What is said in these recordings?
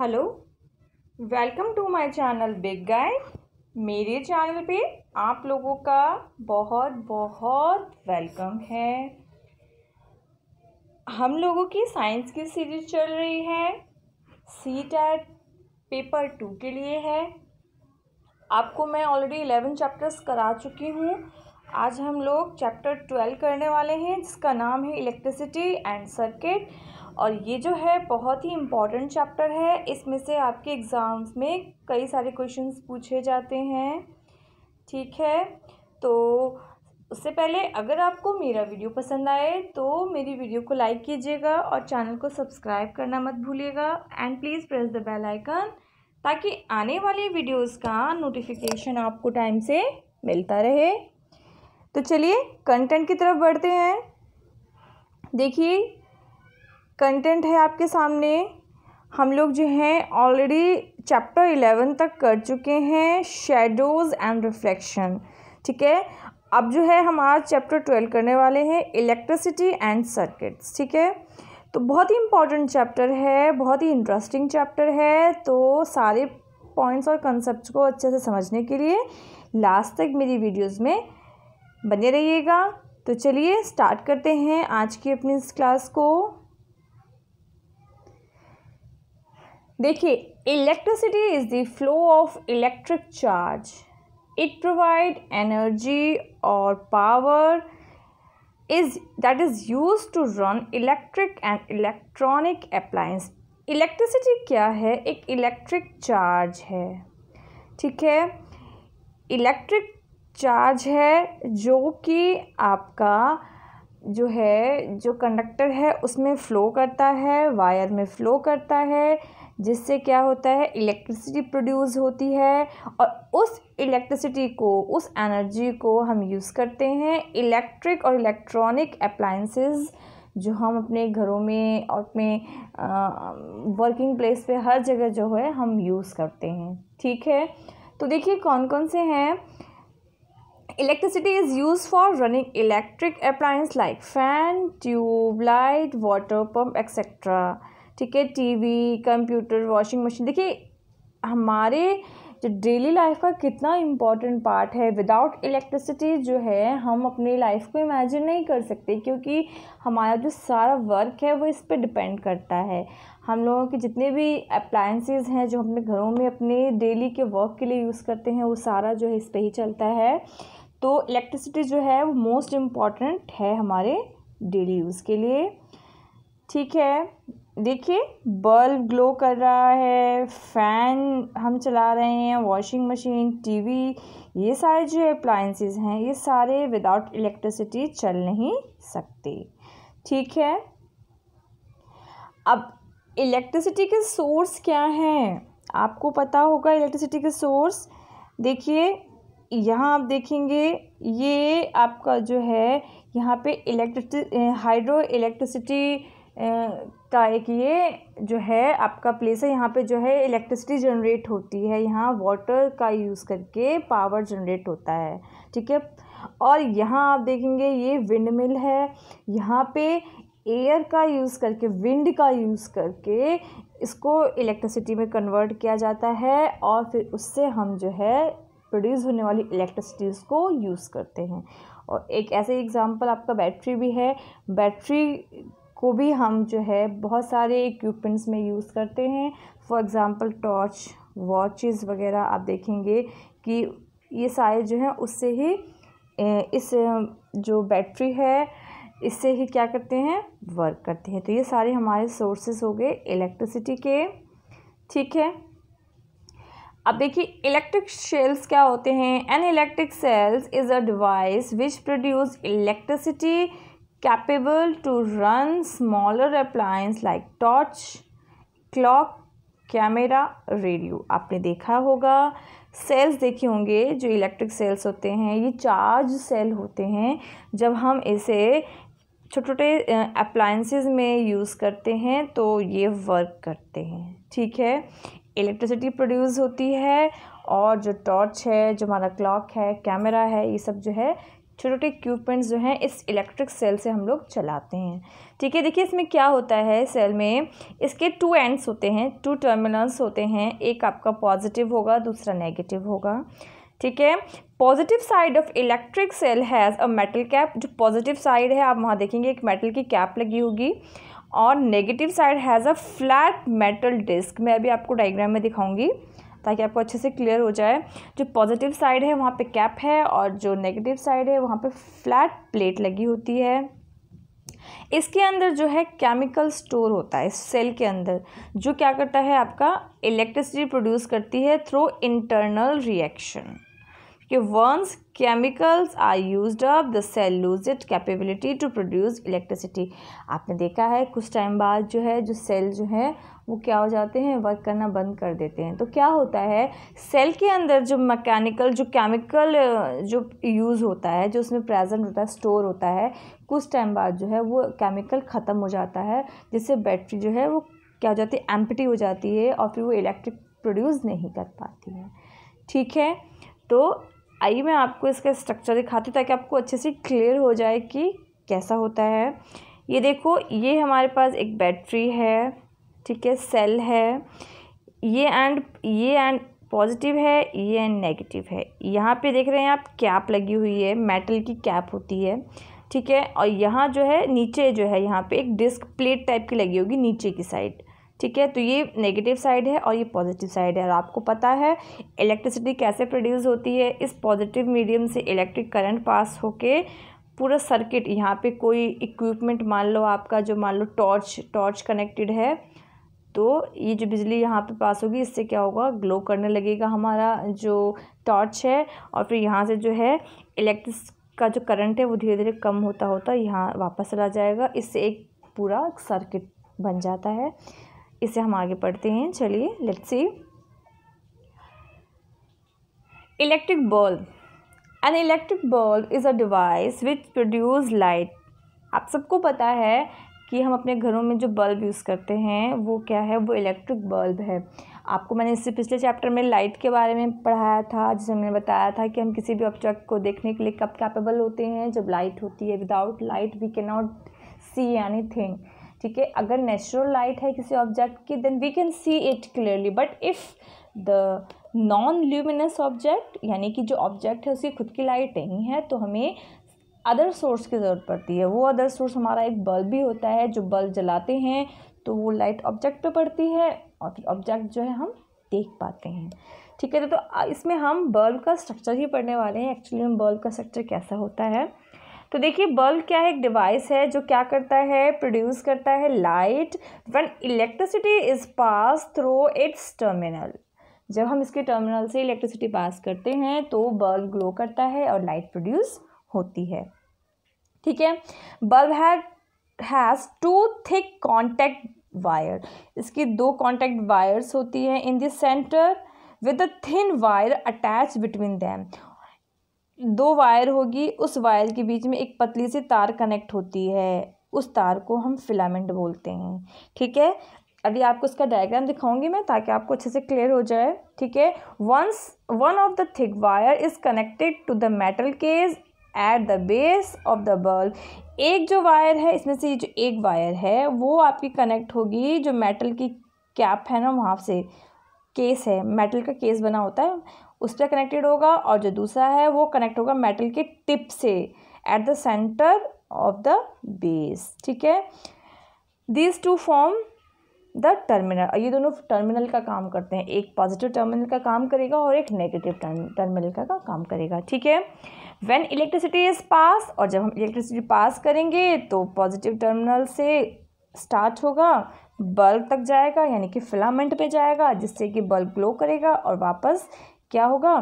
Hello welcome to my channel big guy मेरे channel पे आप लोगों का बहुत बहुत वेलकम है हम लोगों की साइंस की सीरीज चल रही है सी टैट पेपर टू के लिए है आपको मैं ऑलरेडी इलेवन चैप्टर्स करा चुकी हूँ आज हम लोग चैप्टर ट्वेल्व करने वाले हैं जिसका नाम है इलेक्ट्रिसिटी एंड सर्किट और ये जो है बहुत ही इम्पॉर्टेंट चैप्टर है इसमें से आपके एग्ज़ाम्स में कई सारे क्वेश्चंस पूछे जाते हैं ठीक है तो उससे पहले अगर आपको मेरा वीडियो पसंद आए तो मेरी वीडियो को लाइक कीजिएगा और चैनल को सब्सक्राइब करना मत भूलिएगा and please press the bell icon ताकि आने वाली वीडियोस का नोटिफिकेशन आपको टाइम से मिलता रहे तो चलिए कंटेंट की तरफ बढ़ते हैं देखिए कंटेंट है आपके सामने हम लोग जो हैं ऑलरेडी चैप्टर इलेवन तक कर चुके हैं शेडोज़ एंड रिफ्लेक्शन ठीक है अब जो है हम आज चैप्टर ट्वेल्व करने वाले हैं इलेक्ट्रिसिटी एंड सर्किट्स ठीक है तो बहुत ही इंपॉर्टेंट चैप्टर है बहुत ही इंटरेस्टिंग चैप्टर है तो सारे पॉइंट्स और कंसेप्ट को अच्छे से समझने के लिए लास्ट तक मेरी वीडियोस में बने रहिएगा तो चलिए स्टार्ट करते हैं आज की अपनी इस क्लास को देखिए electricity is the flow of electric charge it provide energy और power is that is use to run electric and electronic appliance electricity क्या है एक इलेक्ट्रिक चार्ज है ठीक है इलेक्ट्रिक चार्ज है जो कि आपका जो है जो कंडक्टर है उसमें फ़्लो करता है वायर में फ़्लो करता है जिससे क्या होता है इलेक्ट्रिसिटी प्रोड्यूस होती है और उस इलेक्ट्रिसिटी को उस एनर्जी को हम यूज़ करते हैं इलेक्ट्रिक और इलेक्ट्रॉनिक अप्लाइंसेस जो हम अपने घरों में और अपने वर्किंग प्लेस पे हर जगह जो है हम यूज़ करते हैं ठीक है तो देखिए कौन कौन से हैं electricity is use for running electric appliance like fan tube light water pump etcetera ठीक है टीवी, कंप्यूटर, वॉशिंग मशीन देखिए हमारे जो डेली लाइफ का कितना इम्पॉर्टेंट पार्ट है विदाउट इलेक्ट्रिसिटी जो है हम अपनी लाइफ को इमेजिन नहीं कर सकते क्योंकि हमारा जो सारा वर्क है वो इस पर डिपेंड करता है हम लोगों के जितने भी अप्लाइंसेस हैं जो अपने घरों में अपने डेली के वर्क के लिए यूज़ करते हैं वो सारा जो है इस पर ही चलता है तो इलेक्ट्रिसिटी जो है वो मोस्ट इम्पॉर्टेंट है हमारे डेली यूज़ के लिए ठीक है देखिए बल्ब ग्लो कर रहा है फ़ैन हम चला रहे हैं वॉशिंग मशीन टीवी ये सारे जो अप्लाइंसेस हैं ये सारे विदाउट इलेक्ट्रिसिटी चल नहीं सकते ठीक है अब इलेक्ट्रिसिटी के सोर्स क्या हैं आपको पता होगा इलेक्ट्रिसिटी के सोर्स देखिए यहाँ आप देखेंगे ये आपका जो है यहाँ पे इलेक्ट्रिसिटी हाइड्रो इलेक्ट्रिसिटी का एक ये जो है आपका प्लेस है यहाँ पे जो है इलेक्ट्रिसिटी जनरेट होती है यहाँ वाटर का यूज़ करके पावर जनरेट होता है ठीक है और यहाँ आप देखेंगे ये विंड मिल है यहाँ पे एयर का यूज़ करके विंड का यूज़ करके इसको इलेक्ट्रिसिटी में कन्वर्ट किया जाता है और फिर उससे हम जो है प्रोड्यूस होने वाली इलेक्ट्रिसिटीज़ को यूज़ करते हैं और एक ऐसे एग्ज़ाम्पल आपका बैटरी भी है बैटरी को भी हम जो है बहुत सारे इक्विपमेंट्स में यूज़ करते हैं फॉर एग्ज़ाम्पल टॉर्च वॉचेस वगैरह आप देखेंगे कि ये सारे जो हैं उससे ही इस जो बैटरी है इससे ही क्या करते हैं वर्क करते हैं तो ये सारे हमारे सोर्सेज हो गए इलेक्ट्रिसिटी के ठीक है अब देखिए इलेक्ट्रिक सेल्स क्या होते हैं an electric cells is a device which produce electricity capable to run smaller appliance like torch clock camera radio आपने देखा होगा सेल्स देखे होंगे जो इलेक्ट्रिक सेल्स होते हैं ये चार्ज सेल होते हैं जब हम इसे छोटे छोटे अप्लाइंसेस में यूज़ करते हैं तो ये वर्क करते हैं ठीक है इलेक्ट्रिसिटी प्रोड्यूस होती है और जो टॉर्च है जो हमारा क्लॉक है कैमरा है ये सब जो है छोटे छोटे इक्विपमेंट्स जो हैं इस इलेक्ट्रिक सेल से हम लोग चलाते हैं ठीक है देखिए इसमें क्या होता है सेल में इसके टू एंड्स होते हैं टू टर्मिनल्स होते हैं एक आपका पॉजिटिव होगा दूसरा नेगेटिव होगा ठीक है positive side of electric cell has a metal cap जो पॉजिटिव साइड है आप वहाँ देखेंगे एक मेटल की कैप लगी होगी और negative side has a flat metal disc मैं अभी आपको डाइग्राम में दिखाऊंगी ताकि आपको अच्छे से क्लियर हो जाए जो पॉजिटिव साइड है वहाँ पे कैप है और जो नेगेटिव साइड है वहाँ पे फ्लैट प्लेट लगी होती है इसके अंदर जो है केमिकल स्टोर होता है सेल के अंदर जो क्या करता है आपका इलेक्ट्रिसिटी प्रोड्यूस करती है थ्रू इंटरनल रिएक्शन कि once chemicals are use up the cell lose it capability to produce electricity आपने देखा है कुछ टाइम बाद जो है जो सेल जो है वो क्या हो जाते हैं वर्क करना बंद कर देते हैं तो क्या होता है सेल के अंदर जो मैकेनिकल जो केमिकल जो यूज़ होता है जो उसमें प्रेजेंट होता है स्टोर होता है कुछ टाइम बाद जो है वो केमिकल ख़त्म हो जाता है जिससे बैटरी जो है वो क्या हो जाती है एम्पटी हो जाती है और फिर वो इलेक्ट्रिक प्रोड्यूस नहीं कर पाती है ठीक है तो आइए मैं आपको इसका स्ट्रक्चर दिखाती हूँ ताकि आपको अच्छे से क्लियर हो जाए कि कैसा होता है ये देखो ये हमारे पास एक बैटरी है ठीक है सेल है ये एंड ये एंड पॉजिटिव है ये एंड नेगेटिव है यहाँ पे देख रहे हैं आप कैप लगी हुई है मेटल की कैप होती है ठीक है और यहाँ जो है नीचे जो है यहाँ पे एक डिस्क प्लेट टाइप की लगी होगी नीचे की साइड ठीक है तो ये नेगेटिव साइड है और ये पॉजिटिव साइड है और आपको पता है इलेक्ट्रिसिटी कैसे प्रोड्यूस होती है इस पॉजिटिव मीडियम से इलेक्ट्रिक करंट पास होके पूरा सर्किट यहाँ पे कोई इक्विपमेंट मान लो आपका जो मान लो टॉर्च टॉर्च कनेक्टेड है तो ये जो बिजली यहाँ पे पास होगी इससे क्या होगा ग्लो करने लगेगा हमारा जो टॉर्च है और फिर यहाँ से जो है इलेक्ट्रिस का जो करंट है वो धीरे धीरे कम होता होता यहाँ वापस चला जाएगा इससे एक पूरा सर्किट बन जाता है इसे हम आगे पढ़ते हैं चलिए let's see electric bulb an electric bulb is a device which produce light आप सबको पता है कि हम अपने घरों में जो बल्ब यूज़ करते हैं वो क्या है वो इलेक्ट्रिक बल्ब है आपको मैंने इससे पिछले चैप्टर में लाइट के बारे में पढ़ाया था जिसमें मैंने बताया था कि हम किसी भी ऑब्जेक्ट को देखने के लिए कब कैपेबल होते हैं जब लाइट होती है without light we cannot see anything ठीक है अगर नेचुरल लाइट है किसी ऑब्जेक्ट की then we can see it clearly but if the non luminous object यानी कि जो ऑब्जेक्ट है उसकी खुद की लाइट नहीं है तो हमें अदर सोर्स की ज़रूरत पड़ती है वो अदर सोर्स हमारा एक बल्ब भी होता है जो बल्ब जलाते हैं तो वो लाइट ऑब्जेक्ट पे पड़ती है और फिर ऑब्जेक्ट जो है हम देख पाते हैं ठीक है तो, तो इसमें हम बल्ब का स्ट्रक्चर ही पढ़ने वाले हैं एक्चुअली में बल्ब का स्ट्रक्चर कैसा होता है तो देखिए बल्ब क्या है एक डिवाइस है जो क्या करता है प्रोड्यूस करता है light when electricity is pass through its terminal जब हम इसके टर्मिनल से इलेक्ट्रिसिटी पास करते हैं तो बल्ब ग्लो करता है और लाइट प्रोड्यूस होती है ठीक है bulb has two thick contact wire इसकी दो कॉन्टैक्ट वायर्स होती हैं in this centre with a thin wire attach between them दो वायर होगी उस वायर के बीच में एक पतली सी तार कनेक्ट होती है उस तार को हम फिलामेंट बोलते हैं ठीक है अभी आपको इसका डायग्राम दिखाऊंगी मैं ताकि आपको अच्छे से क्लियर हो जाए ठीक है once one of the thick wire is connected to the metal case at the base of the bulb एक जो वायर है इसमें से ये जो एक वायर है वो आपकी कनेक्ट होगी जो मेटल की कैप है ना वहाँ से केस है मेटल का केस बना होता है उस पर कनेक्टेड होगा और जो दूसरा है वो कनेक्ट होगा मेटल के टिप से at the centre of the base ठीक है these two form the terminal ये दोनों टर्मिनल का काम करते हैं एक पॉजिटिव टर्मिनल का काम करेगा और एक नेगेटिव टर्मिनल का, का काम करेगा ठीक है व्हेन इलेक्ट्रिसिटी इज़ पास और जब हम इलेक्ट्रिसिटी पास करेंगे तो पॉजिटिव टर्मिनल से स्टार्ट होगा बल्ब तक जाएगा यानी कि फिलामेंट पे जाएगा जिससे कि बल्ब ग्लो करेगा और वापस क्या होगा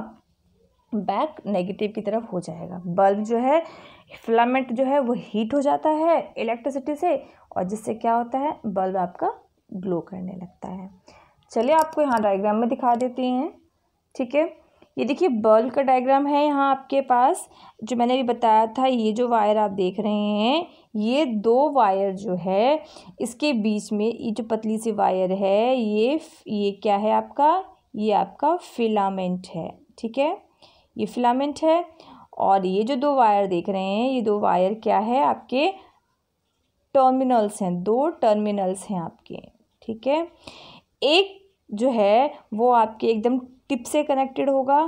बैक नेगेटिव की तरफ हो जाएगा बल्ब जो है फिलामेंट जो है वो हीट हो जाता है इलेक्ट्रिसिटी से और जिससे क्या होता है बल्ब आपका ग्लो करने लगता है चलिए आपको यहाँ डायग्राम में दिखा देती हैं ठीक है ये देखिए बल्ब का डायग्राम है यहाँ आपके पास जो मैंने अभी बताया था ये जो वायर आप देख रहे हैं ये दो वायर जो है इसके बीच में ये जो पतली सी वायर है ये ये क्या है आपका ये आपका फिलामेंट है ठीक है ये फिलामेंट है और ये जो दो वायर देख रहे हैं ये दो वायर क्या है आपके टर्मिनल्स हैं दो टर्मिनल्स हैं आपके ठीक है एक जो है वो आपके एकदम टिप से कनेक्टेड होगा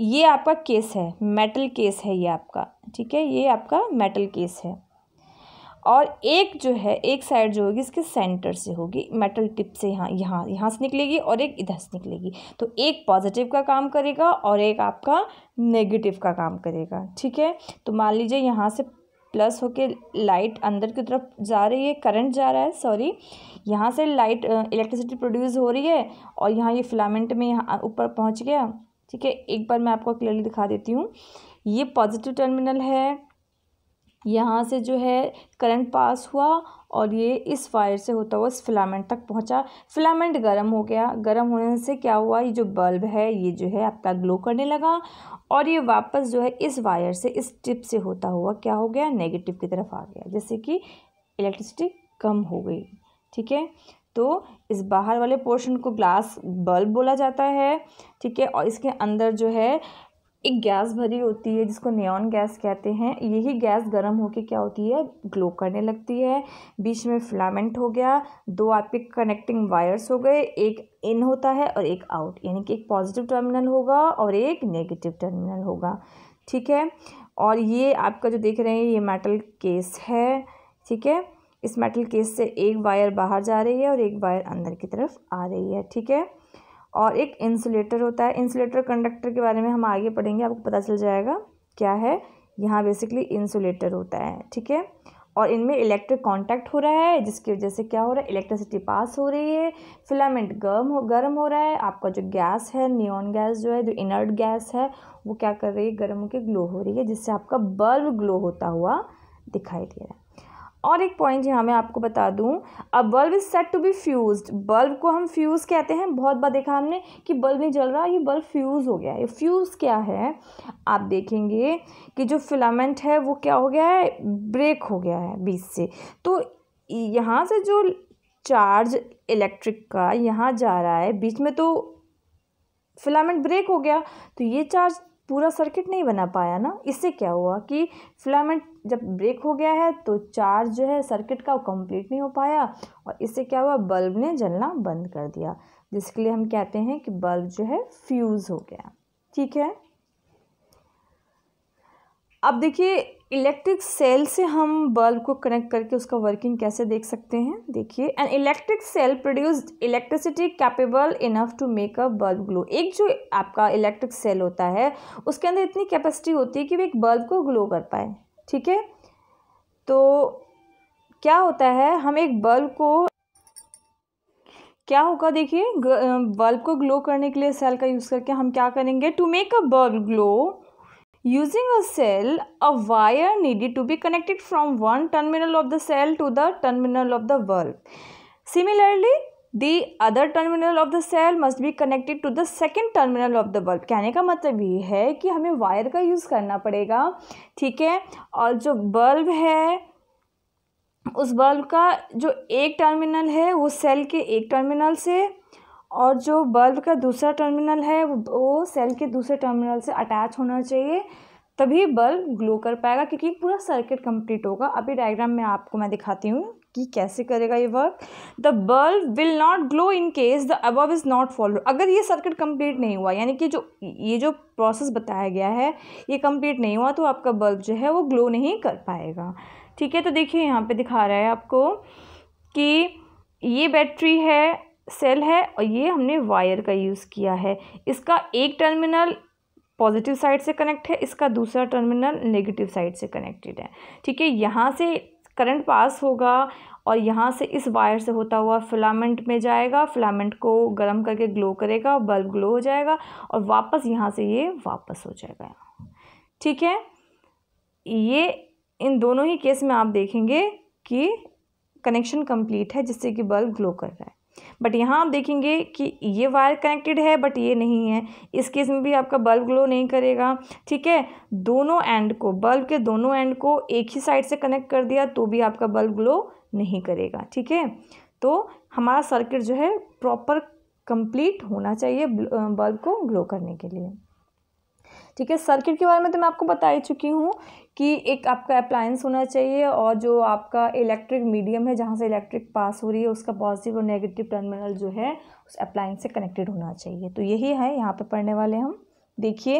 ये आपका केस है मेटल केस है ये आपका ठीक है ये आपका मेटल केस है और एक जो है एक साइड जो होगी इसके सेंटर से होगी मेटल टिप से यहाँ यहाँ यहाँ से निकलेगी और एक इधर से निकलेगी तो एक पॉजिटिव का काम करेगा और एक आपका नेगेटिव का काम करेगा ठीक है तो मान लीजिए यहाँ से प्लस होके लाइट अंदर की तरफ जा रही है करंट जा रहा है सॉरी यहाँ से लाइट इलेक्ट्रिसिटी प्रोड्यूस हो रही है और यहाँ ये फिलामेंट में यहाँ ऊपर पहुँच गया ठीक है एक बार मैं आपको क्लियरली दिखा देती हूँ ये पॉजिटिव टर्मिनल है यहाँ से जो है करंट पास हुआ और ये इस वायर से होता हुआ इस फिलामेंट तक पहुँचा फिलामेंट गर्म हो गया गर्म होने से क्या हुआ ये जो बल्ब है ये जो है आपका ग्लो करने लगा और ये वापस जो है इस वायर से इस टिप से होता हुआ क्या हो गया नेगेटिव की तरफ आ गया जैसे कि इलेक्ट्रिसिटी कम हो गई ठीक है तो इस बाहर वाले पोर्शन को ग्लास बल्ब बोला जाता है ठीक है और इसके अंदर जो है एक गैस भरी होती है जिसको नियॉन गैस कहते हैं यही गैस गर्म होकर क्या होती है ग्लो करने लगती है बीच में फिलामेंट हो गया दो आपके कनेक्टिंग वायर्स हो गए एक इन होता है और एक आउट यानी कि एक पॉजिटिव टर्मिनल होगा और एक नेगेटिव टर्मिनल होगा ठीक है और ये आपका जो देख रहे हैं ये मेटल केस है ठीक है इस मेटल केस से एक वायर बाहर जा रही है और एक वायर अंदर की तरफ आ रही है ठीक है और एक इंसुलेटर होता है इंसुलेटर कंडक्टर के बारे में हम आगे पढ़ेंगे आपको पता चल जाएगा क्या है यहाँ बेसिकली इंसुलेटर होता है ठीक है और इनमें इलेक्ट्रिक कांटेक्ट हो रहा है जिसकी वजह से क्या हो रहा है इलेक्ट्रिसिटी पास हो रही है फिलामेंट गर्म हो गर्म हो रहा है आपका जो गैस है नियॉन गैस जो है जो इनर्ट गैस है वो क्या कर रही है गर्म होकर ग्लो हो रही है जिससे आपका बल्ब ग्लो होता हुआ दिखाई दे रहा है और एक पॉइंट यहाँ मैं आपको बता दूँ a bulb is set to be fuse bulb को हम फ्यूज़ कहते हैं बहुत बार देखा हमने कि बल्ब नहीं जल रहा ये बल्ब फ्यूज़ हो गया है फ्यूज़ क्या है आप देखेंगे कि जो फिलामेंट है वो क्या हो गया है ब्रेक हो गया है बीच से तो यहाँ से जो चार्ज इलेक्ट्रिक का यहाँ जा रहा है बीच में तो फिलामेंट ब्रेक हो गया तो ये चार्ज पूरा सर्किट नहीं बना पाया ना इससे क्या हुआ कि फिलामेंट जब ब्रेक हो गया है तो चार्ज जो है सर्किट का वो कंप्लीट नहीं हो पाया और इससे क्या हुआ बल्ब ने जलना बंद कर दिया जिसके लिए हम कहते हैं कि बल्ब जो है फ्यूज़ हो गया ठीक है अब देखिए इलेक्ट्रिक सेल से हम बल्ब को कनेक्ट करके उसका वर्किंग कैसे देख सकते हैं देखिए an electric cell produce electricity capable enough to make a bulb glow एक जो आपका इलेक्ट्रिक सेल होता है उसके अंदर इतनी कैपेसिटी होती है कि वो एक बल्ब को ग्लो कर पाए ठीक है तो क्या होता है हम एक बल्ब को क्या होगा देखिए बल्ब को ग्लो करने के लिए सेल का यूज़ करके हम क्या करेंगे to make a bulb glow Using a cell, a wire needed to be connected from one terminal of the cell to the terminal of the valve. Similarly, the other terminal of the cell must be connected to the second terminal of the bulb कहने का मतलब ये है कि हमें wire का use करना पड़ेगा ठीक है और जो बल्ब है उस बल्ब का जो एक टर्मिनल है वो सेल के एक टर्मिनल से और जो बल्ब का दूसरा टर्मिनल है वो सेल के दूसरे टर्मिनल से अटैच होना चाहिए तभी बल्ब ग्लो कर पाएगा क्योंकि पूरा सर्किट कंप्लीट होगा अभी डायग्राम में आपको मैं दिखाती हूँ कि कैसे करेगा ये work the bulb will not glow in case the above is not follow अगर ये सर्किट कंप्लीट नहीं हुआ यानी कि जो ये जो प्रोसेस बताया गया है ये कंप्लीट नहीं हुआ तो आपका बल्ब जो है वो ग्लो नहीं कर पाएगा ठीक है तो देखिए यहाँ पे दिखा रहा है आपको कि ये बैटरी है सेल है और ये हमने वायर का यूज़ किया है इसका एक टर्मिनल पॉजिटिव साइड से कनेक्ट है इसका दूसरा टर्मिनल नेगेटिव साइड से कनेक्टेड है ठीक है यहाँ से करंट पास होगा और यहाँ से इस वायर से होता हुआ फिलामेंट में जाएगा फिलामेंट को गर्म करके ग्लो करेगा बल्ब ग्लो हो जाएगा और वापस यहाँ से ये वापस हो जाएगा ठीक है ये इन दोनों ही केस में आप देखेंगे कि कनेक्शन कंप्लीट है जिससे कि बल्ब ग्लो कर रहा है बट यहाँ आप देखेंगे कि ये वायर कनेक्टेड है बट ये नहीं है इस केस में भी आपका बल्ब ग्लो नहीं करेगा ठीक है दोनों एंड को बल्ब के दोनों एंड को एक ही साइड से कनेक्ट कर दिया तो भी आपका बल्ब ग्लो नहीं करेगा ठीक है तो हमारा सर्किट जो है प्रॉपर कंप्लीट होना चाहिए बल्ब को ग्लो करने के लिए ठीक है सर्किट के बारे में तो मैं आपको बता ही चुकी हूँ कि एक आपका अप्लायंस होना चाहिए और जो आपका इलेक्ट्रिक मीडियम है जहाँ से इलेक्ट्रिक पास हो रही है उसका पॉजिटिव और नेगेटिव टर्मिनल जो है उस अप्लायंस से कनेक्टेड होना चाहिए तो यही है यहाँ पर पढ़ने वाले हम देखिए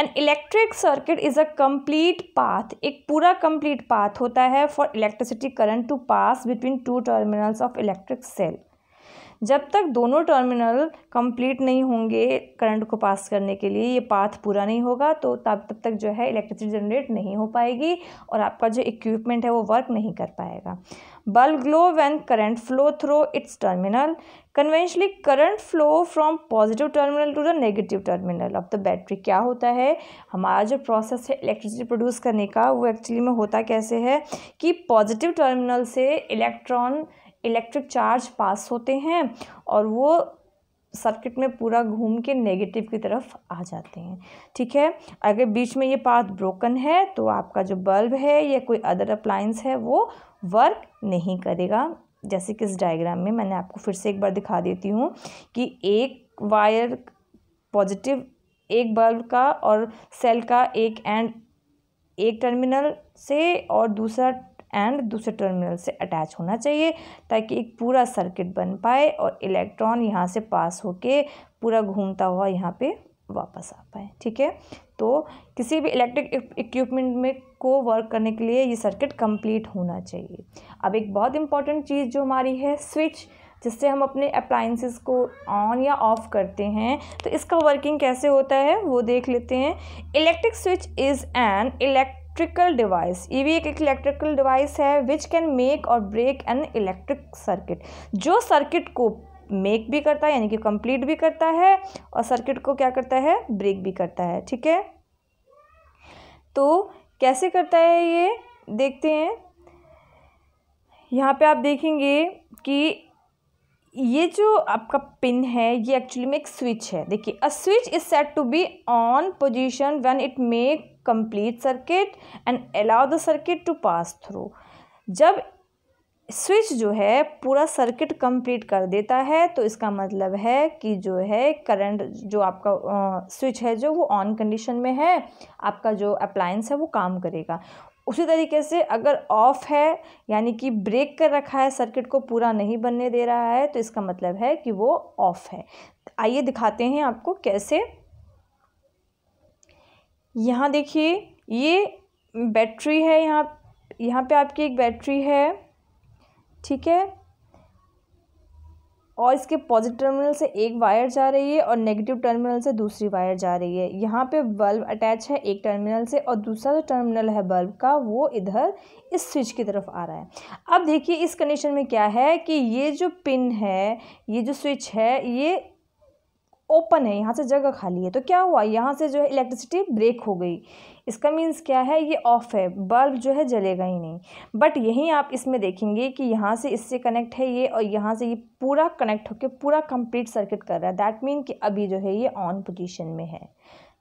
an electric circuit is a complete path एक पूरा कंप्लीट पाथ होता है for electricity current to pass between two terminals of electric cell जब तक दोनों टर्मिनल कंप्लीट नहीं होंगे करंट को पास करने के लिए ये पाथ पूरा नहीं होगा तो तब तब तक जो है इलेक्ट्रिसिटी जनरेट नहीं हो पाएगी और आपका जो इक्विपमेंट है वो वर्क नहीं कर पाएगा bulb glow when current flow through its terminal conventionally current flow from positive terminal to the negative terminal अब तो बैटरी क्या होता है हमारा जो प्रोसेस है इलेक्ट्रिसिटी प्रोड्यूस करने का वो एक्चुअली में होता कैसे है कि पॉजिटिव टर्मिनल से इलेक्ट्रॉन इलेक्ट्रिक चार्ज पास होते हैं और वो सर्किट में पूरा घूम के नेगेटिव की तरफ आ जाते हैं ठीक है अगर बीच में ये पाथ ब्रोकन है तो आपका जो बल्ब है या कोई अदर अप्लाइंस है वो वर्क नहीं करेगा जैसे कि इस डायग्राम में मैंने आपको फिर से एक बार दिखा देती हूँ कि एक वायर पॉजिटिव एक बल्ब का और सेल का एक एंड एक टर्मिनल से और दूसरा एंड दूसरे टर्मिनल से अटैच होना चाहिए ताकि एक पूरा सर्किट बन पाए और इलेक्ट्रॉन यहाँ से पास होके पूरा घूमता हुआ यहाँ पे वापस आ पाए ठीक है तो किसी भी इलेक्ट्रिक इक्विपमेंट e- में को वर्क करने के लिए ये सर्किट कंप्लीट होना चाहिए अब एक बहुत इंपॉर्टेंट चीज़ जो हमारी है स्विच जिससे हम अपने अप्लाइंसिस को ऑन या ऑफ करते हैं तो इसका वर्किंग कैसे होता है वो देख लेते हैं electric switch is an elect electrical device ईवी एक इलेक्ट्रिकल डिवाइस है विच कैन मेक और ब्रेक एन इलेक्ट्रिक सर्किट जो सर्किट को मेक भी करता है यानी कि कंप्लीट भी करता है और सर्किट को क्या करता है ब्रेक भी करता है ठीक है तो कैसे करता है ये देखते हैं यहाँ पे आप देखेंगे कि ये जो आपका पिन है ये एक्चुअली में एक स्विच है देखिए a switch is set to be on position when it make complete circuit and allow the circuit to pass through जब स्विच जो है पूरा सर्किट कंप्लीट कर देता है तो इसका मतलब है कि जो है करंट जो आपका स्विच स्विच है जो वो ऑन कंडीशन में है आपका जो अप्लायंस है वो काम करेगा उसी तरीके से अगर ऑफ़ है यानी कि ब्रेक कर रखा है सर्किट को पूरा नहीं बनने दे रहा है तो इसका मतलब है कि वो ऑफ़ है आइए दिखाते हैं आपको कैसे यहाँ देखिए ये बैटरी है यहाँ यहाँ पे आपकी एक बैटरी है ठीक है और इसके पॉजिटिव टर्मिनल से एक वायर जा रही है और नेगेटिव टर्मिनल से दूसरी वायर जा रही है यहाँ पे बल्ब अटैच है एक टर्मिनल से और दूसरा जो टर्मिनल है बल्ब का वो इधर इस स्विच की तरफ आ रहा है अब देखिए इस कंडीशन में क्या है कि ये जो पिन है ये जो स्विच है ये ओपन है यहाँ से जगह खाली है तो क्या हुआ यहाँ से जो है इलेक्ट्रिसिटी ब्रेक हो गई इसका मीन्स क्या है ये ऑफ है बल्ब जो है जलेगा ही नहीं बट यहीं आप इसमें देखेंगे कि यहाँ से इससे कनेक्ट है ये और यहाँ से ये पूरा कनेक्ट होकर पूरा कंप्लीट सर्किट कर रहा है दैट मीन कि अभी जो है ये ऑन पोजिशन में है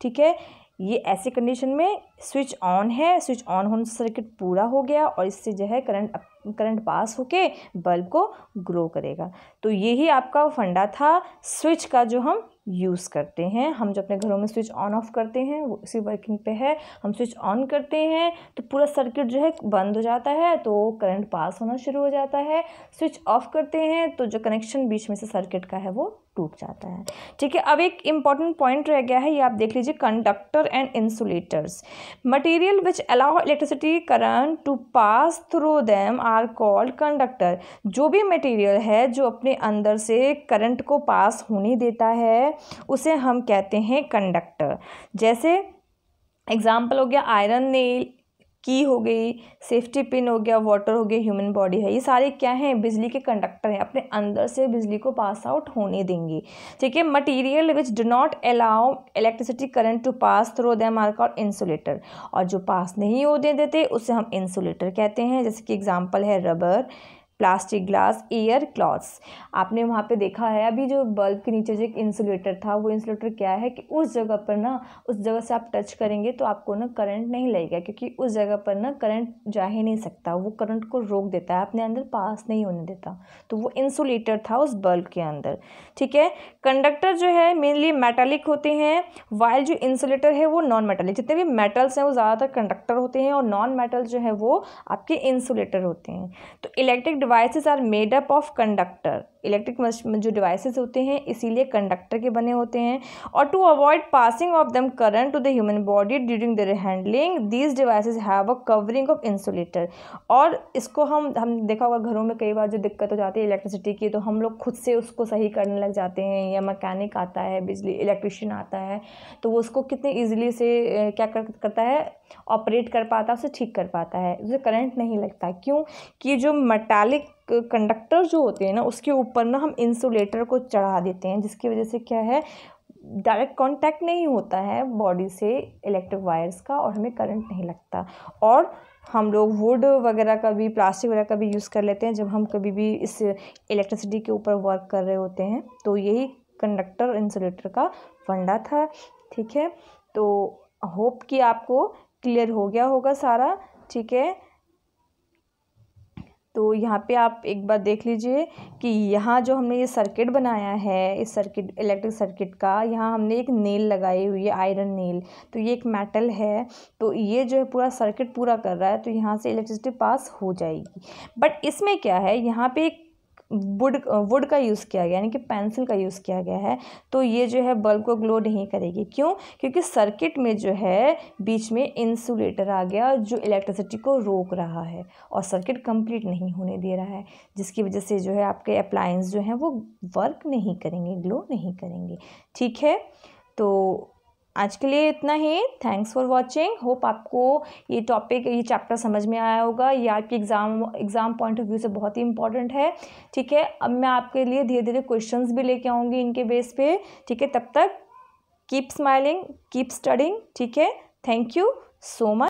ठीक है ये ऐसी कंडीशन में स्विच ऑन है स्विच ऑन होने सर्किट पूरा हो गया और इससे जो है करंट करंट पास होके बल्ब को ग्रो करेगा तो यही आपका फंडा था स्विच का जो हम यूज़ करते हैं हम जो अपने घरों में स्विच ऑन ऑफ करते हैं वो इसी वर्किंग पे है हम स्विच ऑन करते हैं तो पूरा सर्किट जो है बंद हो जाता है तो करंट पास होना शुरू हो जाता है स्विच ऑफ करते हैं तो जो कनेक्शन बीच में से सर्किट का है वो टूट जाता है ठीक है अब एक इंपॉर्टेंट पॉइंट रह गया है ये आप देख लीजिए conductor and insulators material which allow electricity current to pass through them are called conductor जो भी मटेरियल है जो अपने अंदर से करंट को पास होने देता है उसे हम कहते हैं कंडक्टर जैसे एग्जाम्पल हो गया आयरन नेल की हो गई सेफ्टी पिन हो गया वाटर हो गया ह्यूमन बॉडी है ये सारे क्या हैं बिजली के कंडक्टर हैं अपने अंदर से बिजली को पास आउट होने देंगे ठीक है material which do not allow electricity current to pass through them are call insulator और जो पास नहीं होने देते उसे हम इंसुलेटर कहते हैं जैसे कि एग्जाम्पल है rubber plastic glass air clothes आपने वहाँ पे देखा है अभी जो बल्ब के नीचे जो एक इंसुलेटर था वो इंसुलेटर क्या है कि उस जगह पर ना उस जगह से आप टच करेंगे तो आपको ना करंट नहीं लगेगा क्योंकि उस जगह पर ना करंट जा ही नहीं सकता वो करंट को रोक देता है अपने अंदर पास नहीं होने देता तो वो इंसुलेटर था उस बल्ब के अंदर ठीक है कंडक्टर जो है मेनली मेटालिक होते हैं वाइल जो इंसुलेटर है वो नॉन मेटालिक जितने भी मेटल्स हैं वो ज़्यादातर कंडक्टर होते हैं और नॉन मेटल जो है वो आपके इंसुलेटर होते हैं तो electric devices are made up of conductor electric जो डिवाइसेस होते हैं इसीलिए कंडक्टर के बने होते हैं और to avoid passing of them current to the human body during their handling these devices have a covering of insulator और इसको हम हम देखा होगा घरों में कई बार जो दिक्कत हो जाती है इलेक्ट्रिसिटी की तो हम लोग खुद से उसको सही करने लग जाते हैं या मकैनिक आता है बिजली इलेक्ट्रिशियन आता है तो वो उसको कितने ईजिली से क्या कर, करता है ऑपरेट कर पाता है उसे ठीक कर पाता है उसे करंट नहीं लगता क्यों कि जो मेटालिक कंडक्टर जो होते हैं ना उसके ऊपर ना हम इंसुलेटर को चढ़ा देते हैं जिसकी वजह से क्या है डायरेक्ट कांटेक्ट नहीं होता है बॉडी से इलेक्ट्रिक वायर्स का और हमें करंट नहीं लगता और हम लोग वुड वगैरह का भी प्लास्टिक वगैरह का भी यूज़ कर लेते हैं जब हम कभी भी इस इलेक्ट्रिसिटी के ऊपर वर्क कर रहे होते हैं तो यही कंडक्टर इंसुलेटर का फंडा था ठीक है तो होप कि आपको क्लियर हो गया होगा सारा ठीक है तो यहाँ पे आप एक बार देख लीजिए कि यहाँ जो हमने ये सर्किट बनाया है इस सर्किट इलेक्ट्रिक सर्किट का यहाँ हमने एक नेल लगाई हुई है आयरन नेल तो ये एक मेटल है तो ये जो है पूरा सर्किट पूरा कर रहा है तो यहाँ से इलेक्ट्रिसिटी पास हो जाएगी बट इसमें क्या है यहाँ पे एक वुड वुड का यूज़ किया गया यानी कि पेंसिल का यूज़ किया गया है तो ये जो है बल्ब को ग्लो नहीं करेगी क्यों क्योंकि सर्किट में जो है बीच में इंसुलेटर आ गया जो इलेक्ट्रिसिटी को रोक रहा है और सर्किट कंप्लीट नहीं होने दे रहा है जिसकी वजह से जो है आपके अप्लाइंस जो हैं वो वर्क नहीं करेंगे ग्लो नहीं करेंगे ठीक है तो आज के लिए इतना ही थैंक्स फॉर वॉचिंग होप आपको ये टॉपिक ये चैप्टर समझ में आया होगा ये आपके exam exam point of view से बहुत ही इंपॉर्टेंट है ठीक है अब मैं आपके लिए धीरे धीरे क्वेश्चंस भी लेके आऊँगी इनके बेस पे ठीक है तब तक कीप स्माइलिंग कीप स्टडिंग ठीक है थैंक यू सो मच